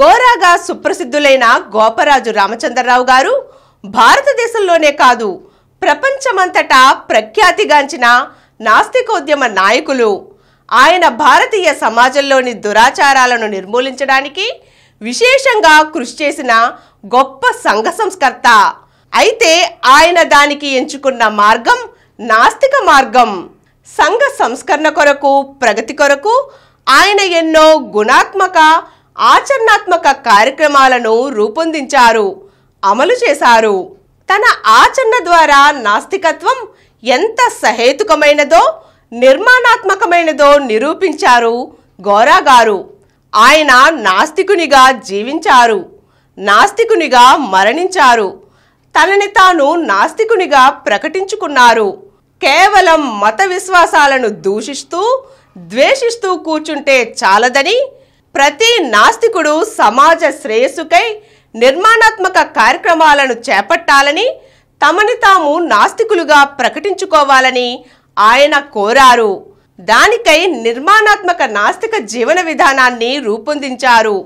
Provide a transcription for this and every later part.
గోరాగా సుప్రసిద్ధులైన గోపరాజు రామచంద్రరావు గారు భారతదేశంలోనే కాదు ప్రపంచమంతటా ప్రఖ్యాతిగాంచిన నాస్తికోద్యమ నాయకులు ఆయన భారతీయ సమాజంలోని దురాచారాలను నిర్మూలించడానికి విశేషంగా కృషి చేసిన గొప్ప సంఘ సంస్కర్త అయితే ఆయన దానికి ఎంచుకున్న మార్గం నాస్తిక మార్గం సంఘ సంస్కరణ కొరకు ప్రగతి కొరకు ఆయన ఎన్నో గుణాత్మక ఆచరణాత్మక కార్యక్రమాలను రూపొందించారు అమలు చేశారు తన ఆచరణ ద్వారా నాస్తికత్వం ఎంత సహేతుకమైనదో నిర్మాణాత్మకమైనదో నిరూపించారు గోరాగారు గారు ఆయన నాస్తికునిగా జీవించారు నాస్తికునిగా మరణించారు తనని తాను నాస్తికునిగా ప్రకటించుకున్నారు కేవలం మత విశ్వాసాలను దూషిస్తూ ద్వేషిస్తూ కూర్చుంటే చాలదని ప్రతి నాస్తికుడు సమాజ శ్రేయస్సుకై నిర్మాణాత్మక కార్యక్రమాలను చేపట్టాలని తమని తాము నాస్తికులుగా ప్రకటించుకోవాలని ఆయన కోరారు దానికై నిర్మాణాత్మక నాస్తిక జీవన విధానాన్ని రూపొందించారు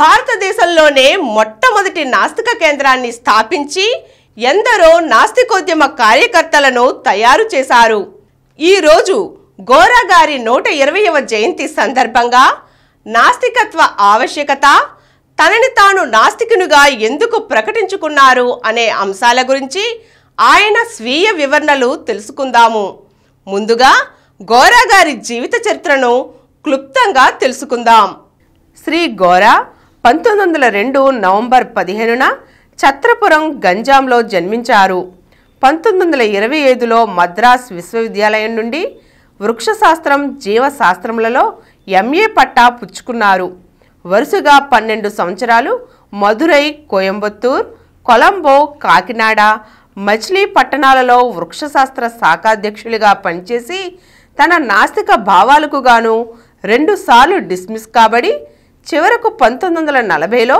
భారతదేశంలోనే మొట్టమొదటి నాస్తిక కేంద్రాన్ని స్థాపించి ఎందరో నాస్తికోద్యమ కార్యకర్తలను తయారు చేశారు ఈరోజు గోరాగారి నూట ఇరవైవ జయంతి సందర్భంగా నాస్తికత్వ ఆవశ్యకత తనని తాను నాస్తికునిగా ఎందుకు ప్రకటించుకున్నారు అనే అంశాల గురించి ఆయన స్వీయ వివరణలు తెలుసుకుందాము ముందుగా గోరా గారి జీవిత చరిత్రను క్లుప్తంగా తెలుసుకుందాం శ్రీ గోరా పంతొమ్మిది వందల రెండు నవంబర్ పదిహేనున ఛత్రపురం గంజాంలో జన్మించారు పంతొమ్మిది వందల ఇరవై ఐదులో మద్రాస్ విశ్వవిద్యాలయం నుండి వృక్షశాస్త్రం జీవశాస్త్రములలో ఎంఏ పట్టా పుచ్చుకున్నారు వరుసగా పన్నెండు సంవత్సరాలు మధురై కోయంబత్తూర్ కొలంబో కాకినాడ మచిలీ పట్టణాలలో వృక్షశాస్త్ర శాఖాధ్యక్షులుగా పనిచేసి తన నాస్తిక భావాలకు గాను రెండుసార్లు డిస్మిస్ కాబడి చివరకు పంతొమ్మిది వందల నలభైలో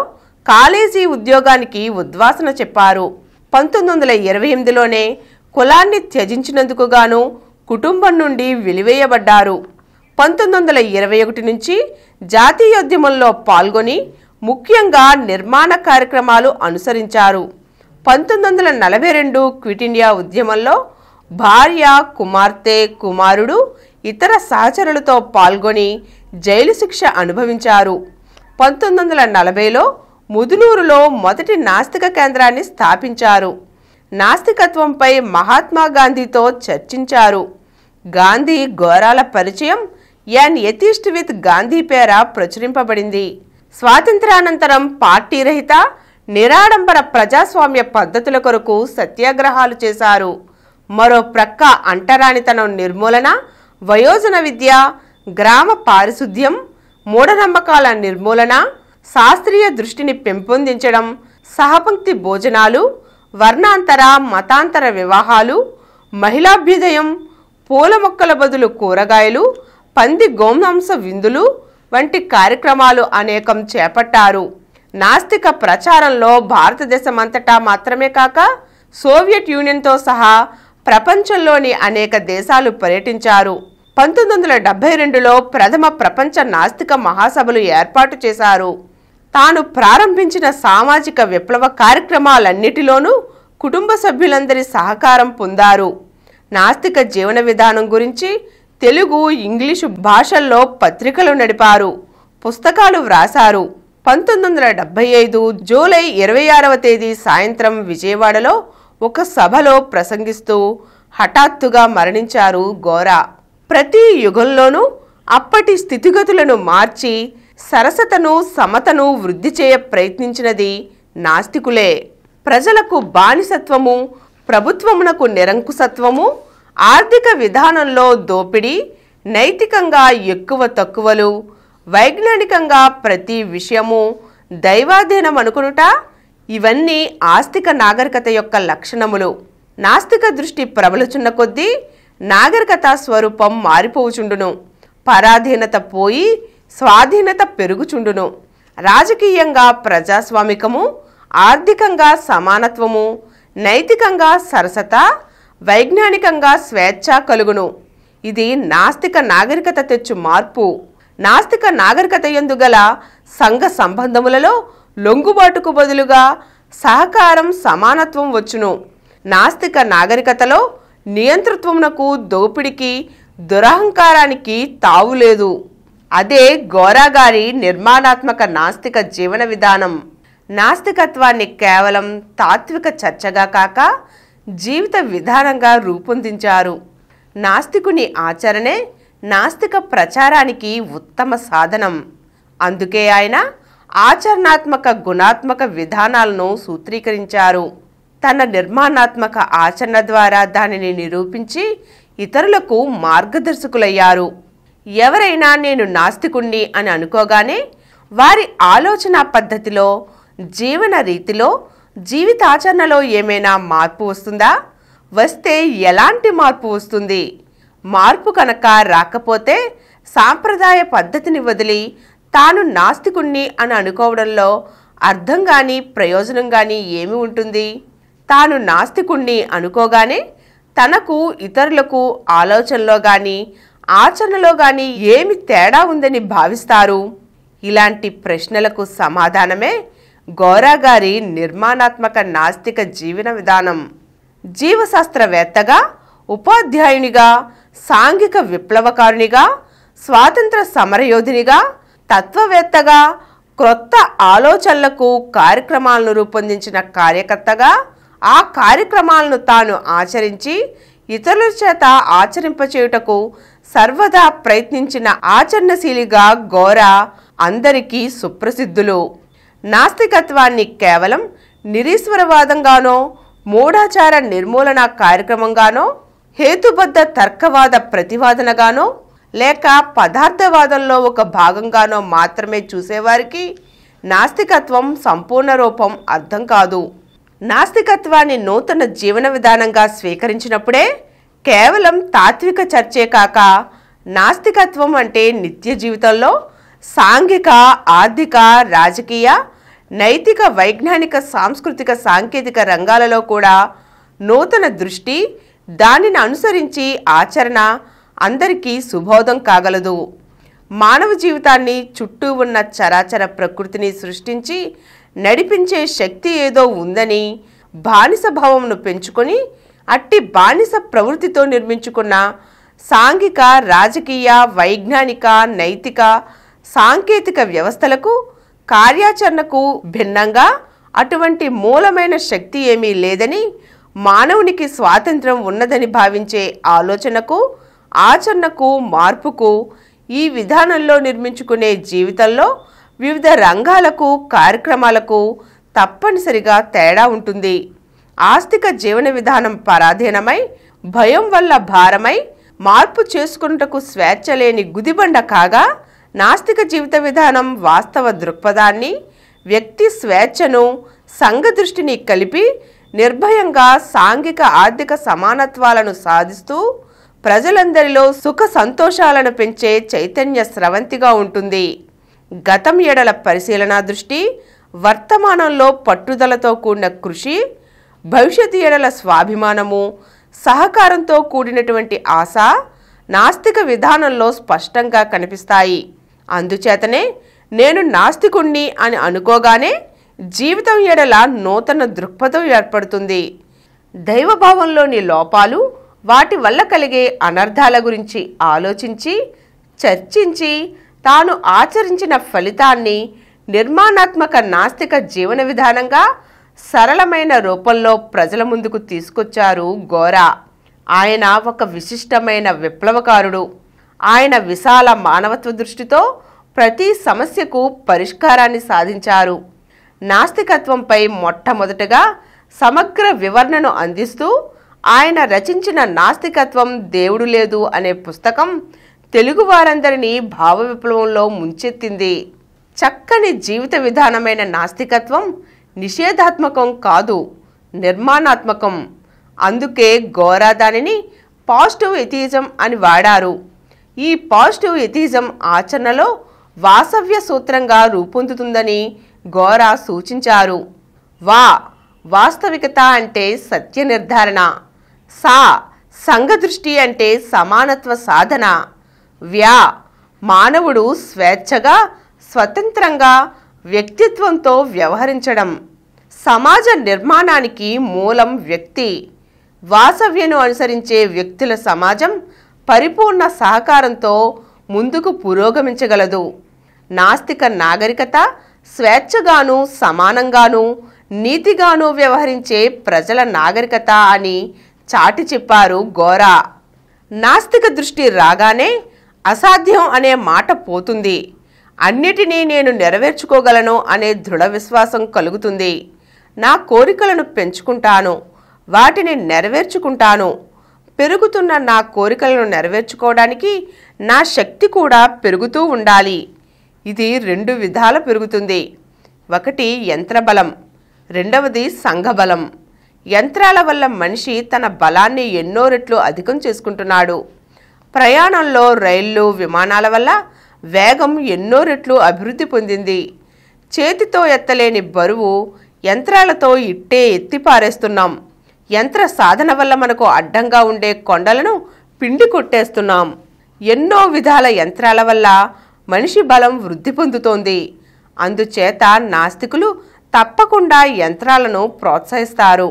కాలేజీ ఉద్యోగానికి ఉద్వాసన చెప్పారు పంతొమ్మిది వందల ఇరవై ఎనిమిదిలోనే కులాన్ని త్యజించినందుకు గాను కుటుంబం నుండి వెలివేయబడ్డారు పంతొమ్మిది వందల ఇరవై ఒకటి నుంచి జాతీయోద్యమంలో పాల్గొని ముఖ్యంగా నిర్మాణ కార్యక్రమాలు అనుసరించారు పంతొమ్మిది వందల నలభై రెండు క్విట్ ఇండియా ఉద్యమంలో భార్య కుమార్తె కుమారుడు ఇతర సహచరులతో పాల్గొని జైలు శిక్ష అనుభవించారు పంతొమ్మిది వందల నలభైలో ముదునూరులో మొదటి నాస్తిక కేంద్రాన్ని స్థాపించారు నాస్తికత్వంపై మహాత్మా గాంధీతో చర్చించారు గాంధీ ఘోరాల పరిచయం యాన్ ఎథిస్ట్ విత్ గాంధీ పేర ప్రచురింపబడింది స్వాతంత్రానంతరం పార్టీ రహిత నిరాడంబర ప్రజాస్వామ్య పద్ధతుల కొరకు సత్యాగ్రహాలు చేశారు మరో ప్రక్క అంటరానితనం నిర్మూలన వయోజన విద్య గ్రామ పారిశుద్ధ్యం మూఢనమ్మకాల నిర్మూలన శాస్త్రీయ దృష్టిని పెంపొందించడం సహపంక్తి భోజనాలు వర్ణాంతర మతాంతర వివాహాలు మహిళాభ్యుదయం పూల మొక్కల బదులు కూరగాయలు పంది గోమాంస విందులు వంటి కార్యక్రమాలు అనేకం చేపట్టారు నాస్తిక ప్రచారంలో భారతదేశమంతటా మాత్రమే కాక సోవియట్ యూనియన్తో సహా ప్రపంచంలోని అనేక దేశాలు పర్యటించారు పంతొమ్మిది వందల డెబ్బై రెండులో ప్రథమ ప్రపంచ నాస్తిక మహాసభలు ఏర్పాటు చేశారు తాను ప్రారంభించిన సామాజిక విప్లవ కార్యక్రమాలన్నిటిలోనూ కుటుంబ సభ్యులందరి సహకారం పొందారు నాస్తిక జీవన విధానం గురించి తెలుగు ఇంగ్లీషు భాషల్లో పత్రికలు నడిపారు పుస్తకాలు వ్రాసారు పంతొమ్మిది వందల డెబ్బై ఐదు జూలై ఇరవై ఆరవ తేదీ సాయంత్రం విజయవాడలో ఒక సభలో ప్రసంగిస్తూ హఠాత్తుగా మరణించారు గోరా ప్రతి యుగంలోనూ అప్పటి స్థితిగతులను మార్చి సరసతను సమతను వృద్ధి చేయ ప్రయత్నించినది నాస్తికులే ప్రజలకు బానిసత్వము ప్రభుత్వమునకు నిరంకుశత్వము ఆర్థిక విధానంలో దోపిడీ నైతికంగా ఎక్కువ తక్కువలు వైజ్ఞానికంగా ప్రతి విషయము దైవాధీనం అనుకునుట ఇవన్నీ ఆస్తిక నాగరికత యొక్క లక్షణములు నాస్తిక దృష్టి ప్రబలుచున్న కొద్దీ నాగరికత స్వరూపం మారిపోవుచుండును పరాధీనత పోయి స్వాధీనత పెరుగుచుండును రాజకీయంగా ప్రజాస్వామికము ఆర్థికంగా సమానత్వము నైతికంగా సరసత వైజ్ఞానికంగా స్వేచ్ఛ కలుగును ఇది నాస్తిక నాగరికత తెచ్చు మార్పు నాస్తిక నాగరికత ఎందుగల సంఘ సంబంధములలో లొంగుబాటుకు బదులుగా సహకారం సమానత్వం వచ్చును నాస్తిక నాగరికతలో నియంతృత్వమునకు దోపిడికి దురహంకారానికి తావులేదు అదే గోరాగారి నిర్మాణాత్మక నాస్తిక జీవన విధానం నాస్తికత్వాన్ని కేవలం తాత్విక చర్చగా కాక జీవిత విధానంగా రూపొందించారు నాస్తికుని ఆచరణే నాస్తిక ప్రచారానికి ఉత్తమ సాధనం అందుకే ఆయన ఆచరణాత్మక గుణాత్మక విధానాలను సూత్రీకరించారు తన నిర్మాణాత్మక ఆచరణ ద్వారా దానిని నిరూపించి ఇతరులకు మార్గదర్శకులయ్యారు ఎవరైనా నేను నాస్తికుణ్ణి అని అనుకోగానే వారి ఆలోచన పద్ధతిలో జీవన రీతిలో జీవితాచరణలో ఏమైనా మార్పు వస్తుందా వస్తే ఎలాంటి మార్పు వస్తుంది మార్పు కనుక రాకపోతే సాంప్రదాయ పద్ధతిని వదిలి తాను నాస్తికుణ్ణి అని అనుకోవడంలో అర్థం కానీ ప్రయోజనం కానీ ఏమి ఉంటుంది తాను నాస్తికుణ్ణి అనుకోగానే తనకు ఇతరులకు ఆలోచనలో కానీ ఆచరణలో కానీ ఏమి తేడా ఉందని భావిస్తారు ఇలాంటి ప్రశ్నలకు సమాధానమే గౌరా గారి నిర్మాణాత్మక నాస్తిక జీవన విధానం జీవశాస్త్రవేత్తగా ఉపాధ్యాయునిగా సాంఘిక విప్లవకారునిగా స్వాతంత్ర సమరయోధినిగా తత్వవేత్తగా క్రొత్త ఆలోచనలకు కార్యక్రమాలను రూపొందించిన కార్యకర్తగా ఆ కార్యక్రమాలను తాను ఆచరించి ఇతరుల చేత ఆచరింపచేయుటకు సర్వదా ప్రయత్నించిన ఆచరణశీలిగా గోరా అందరికీ సుప్రసిద్ధులు నాస్తికత్వాన్ని కేవలం నిరీశ్వరవాదంగానో మూఢాచార నిర్మూలన కార్యక్రమంగానో హేతుబద్ధ తర్కవాద ప్రతివాదనగానో లేక పదార్థవాదంలో ఒక భాగంగానో మాత్రమే చూసేవారికి నాస్తికత్వం సంపూర్ణ రూపం అర్థం కాదు నాస్తికత్వాన్ని నూతన జీవన విధానంగా స్వీకరించినప్పుడే కేవలం తాత్విక చర్చే కాక నాస్తికత్వం అంటే నిత్య జీవితంలో సాంఘిక ఆర్థిక రాజకీయ నైతిక వైజ్ఞానిక సాంస్కృతిక సాంకేతిక రంగాలలో కూడా నూతన దృష్టి దానిని అనుసరించి ఆచరణ అందరికీ సుబోధం కాగలదు మానవ జీవితాన్ని చుట్టూ ఉన్న చరాచర ప్రకృతిని సృష్టించి నడిపించే శక్తి ఏదో ఉందని బానిస భావంను పెంచుకొని అట్టి బానిస ప్రవృత్తితో నిర్మించుకున్న సాంఘిక రాజకీయ వైజ్ఞానిక నైతిక సాంకేతిక వ్యవస్థలకు కార్యాచరణకు భిన్నంగా అటువంటి మూలమైన శక్తి ఏమీ లేదని మానవునికి స్వాతంత్రం ఉన్నదని భావించే ఆలోచనకు ఆచరణకు మార్పుకు ఈ విధానంలో నిర్మించుకునే జీవితంలో వివిధ రంగాలకు కార్యక్రమాలకు తప్పనిసరిగా తేడా ఉంటుంది ఆస్తిక జీవన విధానం పరాధీనమై భయం వల్ల భారమై మార్పు చేసుకున్నటకు స్వేచ్ఛ లేని గుదిబండ కాగా నాస్తిక జీవిత విధానం వాస్తవ దృక్పథాన్ని వ్యక్తి స్వేచ్ఛను సంఘ దృష్టిని కలిపి నిర్భయంగా సాంఘిక ఆర్థిక సమానత్వాలను సాధిస్తూ ప్రజలందరిలో సుఖ సంతోషాలను పెంచే చైతన్య స్రవంతిగా ఉంటుంది గతం ఎడల పరిశీలన దృష్టి వర్తమానంలో పట్టుదలతో కూడిన కృషి భవిష్యత్తు ఎడల స్వాభిమానము సహకారంతో కూడినటువంటి ఆశ నాస్తిక విధానంలో స్పష్టంగా కనిపిస్తాయి అందుచేతనే నేను నాస్తికుణ్ణి అని అనుకోగానే జీవితం ఎడల నూతన దృక్పథం ఏర్పడుతుంది దైవభావంలోని లోపాలు వాటి వల్ల కలిగే అనర్థాల గురించి ఆలోచించి చర్చించి తాను ఆచరించిన ఫలితాన్ని నిర్మాణాత్మక నాస్తిక జీవన విధానంగా సరళమైన రూపంలో ప్రజల ముందుకు తీసుకొచ్చారు గోరా ఆయన ఒక విశిష్టమైన విప్లవకారుడు ఆయన విశాల మానవత్వ దృష్టితో ప్రతి సమస్యకు పరిష్కారాన్ని సాధించారు నాస్తికత్వంపై మొట్టమొదటగా సమగ్ర వివరణను అందిస్తూ ఆయన రచించిన నాస్తికత్వం దేవుడు లేదు అనే పుస్తకం తెలుగు భావ విప్లవంలో ముంచెత్తింది చక్కని జీవిత విధానమైన నాస్తికత్వం నిషేధాత్మకం కాదు నిర్మాణాత్మకం అందుకే గోరా దానిని పాజిటివ్ ఎథిజం అని వాడారు ఈ పాజిటివ్ ఎథిజం ఆచరణలో వాసవ్య సూత్రంగా రూపొందుతుందని గోరా సూచించారు వా వాస్తవికత అంటే సత్య నిర్ధారణ సా సంఘదృష్టి అంటే సమానత్వ సాధన వ్యా మానవుడు స్వేచ్ఛగా స్వతంత్రంగా వ్యక్తిత్వంతో వ్యవహరించడం సమాజ నిర్మాణానికి మూలం వ్యక్తి వాసవ్యను అనుసరించే వ్యక్తుల సమాజం పరిపూర్ణ సహకారంతో ముందుకు పురోగమించగలదు నాస్తిక నాగరికత స్వేచ్ఛగాను సమానంగాను నీతిగాను వ్యవహరించే ప్రజల నాగరికత అని చాటి చెప్పారు గోరా నాస్తిక దృష్టి రాగానే అసాధ్యం అనే మాట పోతుంది అన్నిటినీ నేను నెరవేర్చుకోగలను అనే దృఢ విశ్వాసం కలుగుతుంది నా కోరికలను పెంచుకుంటాను వాటిని నెరవేర్చుకుంటాను పెరుగుతున్న నా కోరికలను నెరవేర్చుకోవడానికి నా శక్తి కూడా పెరుగుతూ ఉండాలి ఇది రెండు విధాల పెరుగుతుంది ఒకటి యంత్రబలం రెండవది సంఘబలం యంత్రాల వల్ల మనిషి తన బలాన్ని ఎన్నో రెట్లు అధికం చేసుకుంటున్నాడు ప్రయాణంలో రైళ్ళు విమానాల వల్ల వేగం ఎన్నో రెట్లు అభివృద్ధి పొందింది చేతితో ఎత్తలేని బరువు యంత్రాలతో ఇట్టే ఎత్తి పారేస్తున్నాం యంత్ర సాధన వల్ల మనకు అడ్డంగా ఉండే కొండలను పిండి కొట్టేస్తున్నాం ఎన్నో విధాల యంత్రాల వల్ల మనిషి బలం వృద్ధి పొందుతోంది అందుచేత నాస్తికులు తప్పకుండా యంత్రాలను ప్రోత్సహిస్తారు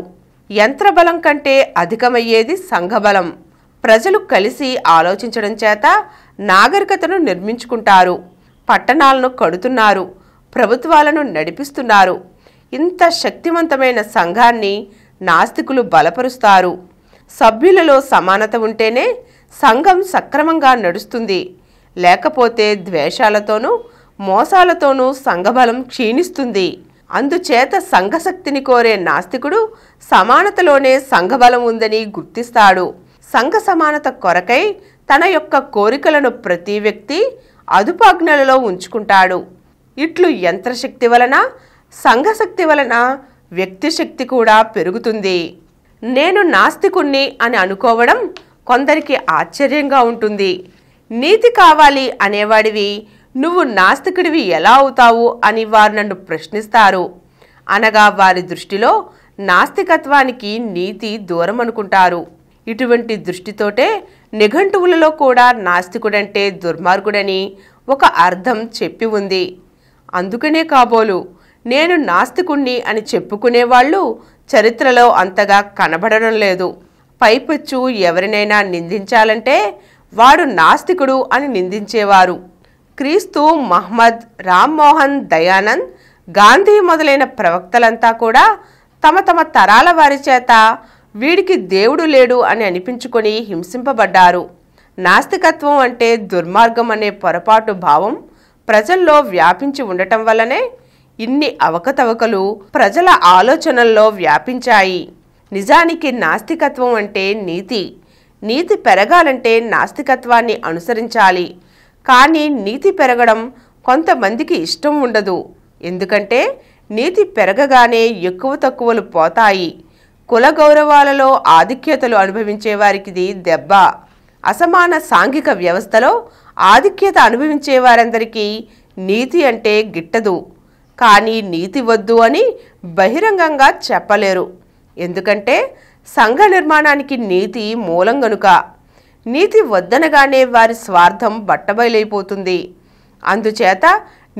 యంత్రబలం కంటే అధికమయ్యేది సంఘబలం ప్రజలు కలిసి ఆలోచించడం చేత నాగరికతను నిర్మించుకుంటారు పట్టణాలను కడుతున్నారు ప్రభుత్వాలను నడిపిస్తున్నారు ఇంత శక్తివంతమైన సంఘాన్ని నాస్తికులు బలపరుస్తారు సభ్యులలో సమానత ఉంటేనే సంఘం సక్రమంగా నడుస్తుంది లేకపోతే ద్వేషాలతోనూ మోసాలతోనూ సంఘబలం క్షీణిస్తుంది అందుచేత సంఘశక్తిని కోరే నాస్తికుడు సమానతలోనే సంఘబలం ఉందని గుర్తిస్తాడు సంఘ సమానత కొరకై తన యొక్క కోరికలను ప్రతి వ్యక్తి అదుపాజ్ఞలలో ఉంచుకుంటాడు ఇట్లు యంత్రశక్తి వలన సంఘశక్తి వలన వ్యక్తిశక్తి కూడా పెరుగుతుంది నేను నాస్తికుణ్ణి అని అనుకోవడం కొందరికి ఆశ్చర్యంగా ఉంటుంది నీతి కావాలి అనేవాడివి నువ్వు నాస్తికుడివి ఎలా అవుతావు అని వారు నన్ను ప్రశ్నిస్తారు అనగా వారి దృష్టిలో నాస్తికత్వానికి నీతి దూరం అనుకుంటారు ఇటువంటి దృష్టితోటే నిఘంటువులలో కూడా నాస్తికుడంటే దుర్మార్గుడని ఒక అర్థం చెప్పి ఉంది అందుకనే కాబోలు నేను నాస్తికుణ్ణి అని చెప్పుకునేవాళ్ళు చరిత్రలో అంతగా కనబడడం లేదు పైపెచ్చు ఎవరినైనా నిందించాలంటే వాడు నాస్తికుడు అని నిందించేవారు క్రీస్తు మహ్మద్ రామ్మోహన్ దయానంద్ గాంధీ మొదలైన ప్రవక్తలంతా కూడా తమ తమ తరాల వారి చేత వీడికి దేవుడు లేడు అని అనిపించుకొని హింసింపబడ్డారు నాస్తికత్వం అంటే దుర్మార్గం అనే పొరపాటు భావం ప్రజల్లో వ్యాపించి ఉండటం వల్లనే ఇన్ని అవకతవకలు ప్రజల ఆలోచనల్లో వ్యాపించాయి నిజానికి నాస్తికత్వం అంటే నీతి నీతి పెరగాలంటే నాస్తికత్వాన్ని అనుసరించాలి కానీ నీతి పెరగడం కొంతమందికి ఇష్టం ఉండదు ఎందుకంటే నీతి పెరగగానే ఎక్కువ తక్కువలు పోతాయి కుల గౌరవాలలో ఆధిక్యతలు అనుభవించేవారికిది దెబ్బ అసమాన సాంఘిక వ్యవస్థలో ఆధిక్యత అనుభవించే వారందరికీ నీతి అంటే గిట్టదు కానీ నీతి వద్దు అని బహిరంగంగా చెప్పలేరు ఎందుకంటే సంఘ నిర్మాణానికి నీతి మూలం గనుక నీతి వద్దనగానే వారి స్వార్థం బట్టబయలైపోతుంది అందుచేత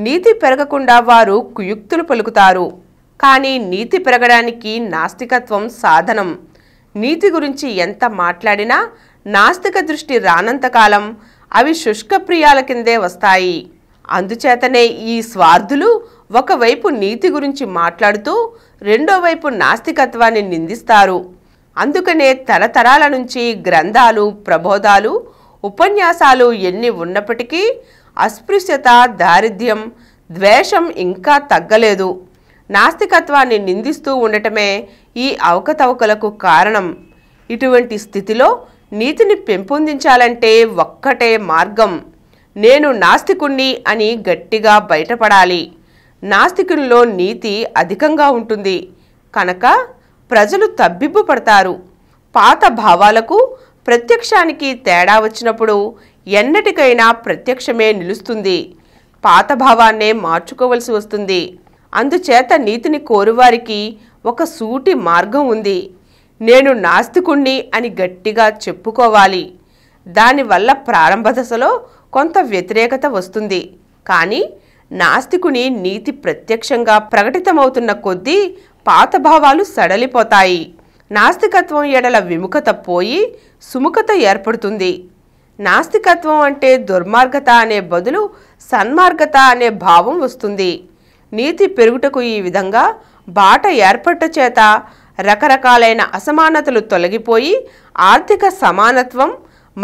నీతి పెరగకుండా వారు కుయుక్తులు పలుకుతారు కానీ నీతి పెరగడానికి నాస్తికత్వం సాధనం నీతి గురించి ఎంత మాట్లాడినా నాస్తిక దృష్టి రానంతకాలం అవి శుష్క ప్రియాల కిందే వస్తాయి అందుచేతనే ఈ స్వార్థులు ఒకవైపు నీతి గురించి మాట్లాడుతూ రెండో వైపు నాస్తికత్వాన్ని నిందిస్తారు అందుకనే తరతరాల నుంచి గ్రంథాలు ప్రబోధాలు ఉపన్యాసాలు ఎన్ని ఉన్నప్పటికీ అస్పృశ్యత దారిద్ర్యం ద్వేషం ఇంకా తగ్గలేదు నాస్తికత్వాన్ని నిందిస్తూ ఉండటమే ఈ అవకతవకలకు కారణం ఇటువంటి స్థితిలో నీతిని పెంపొందించాలంటే ఒక్కటే మార్గం నేను నాస్తికుణ్ణి అని గట్టిగా బయటపడాలి నాస్తికుల్లో నీతి అధికంగా ఉంటుంది కనుక ప్రజలు తబ్బిబ్బు పడతారు పాత భావాలకు ప్రత్యక్షానికి తేడా వచ్చినప్పుడు ఎన్నటికైనా ప్రత్యక్షమే నిలుస్తుంది పాత భావాన్నే మార్చుకోవలసి వస్తుంది అందుచేత నీతిని కోరువారికి ఒక సూటి మార్గం ఉంది నేను నాస్తికుణ్ణి అని గట్టిగా చెప్పుకోవాలి దానివల్ల ప్రారంభ దశలో కొంత వ్యతిరేకత వస్తుంది కానీ నాస్తికుని నీతి ప్రత్యక్షంగా ప్రకటితమవుతున్న కొద్దీ పాతభావాలు సడలిపోతాయి నాస్తికత్వం ఎడల విముఖత పోయి సుముఖత ఏర్పడుతుంది నాస్తికత్వం అంటే దుర్మార్గత అనే బదులు సన్మార్గత అనే భావం వస్తుంది నీతి పెరుగుటకు ఈ విధంగా బాట ఏర్పట్ట చేత రకరకాలైన అసమానతలు తొలగిపోయి ఆర్థిక సమానత్వం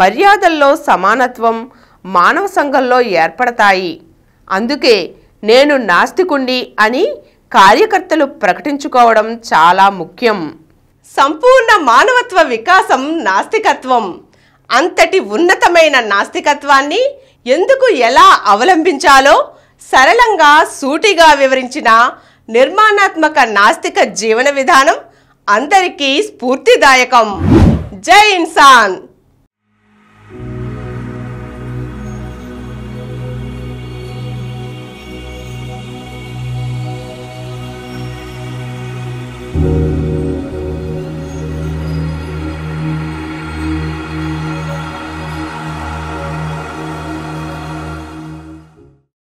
మర్యాదల్లో సమానత్వం మానవ సంఘంలో ఏర్పడతాయి అందుకే నేను నాస్తికుణ్ణి అని కార్యకర్తలు ప్రకటించుకోవడం చాలా ముఖ్యం సంపూర్ణ మానవత్వ వికాసం నాస్తికత్వం అంతటి ఉన్నతమైన నాస్తికత్వాన్ని ఎందుకు ఎలా అవలంబించాలో సరళంగా సూటిగా వివరించిన నిర్మాణాత్మక నాస్తిక జీవన విధానం అందరికీ స్ఫూర్తిదాయకం జై ఇన్సాన్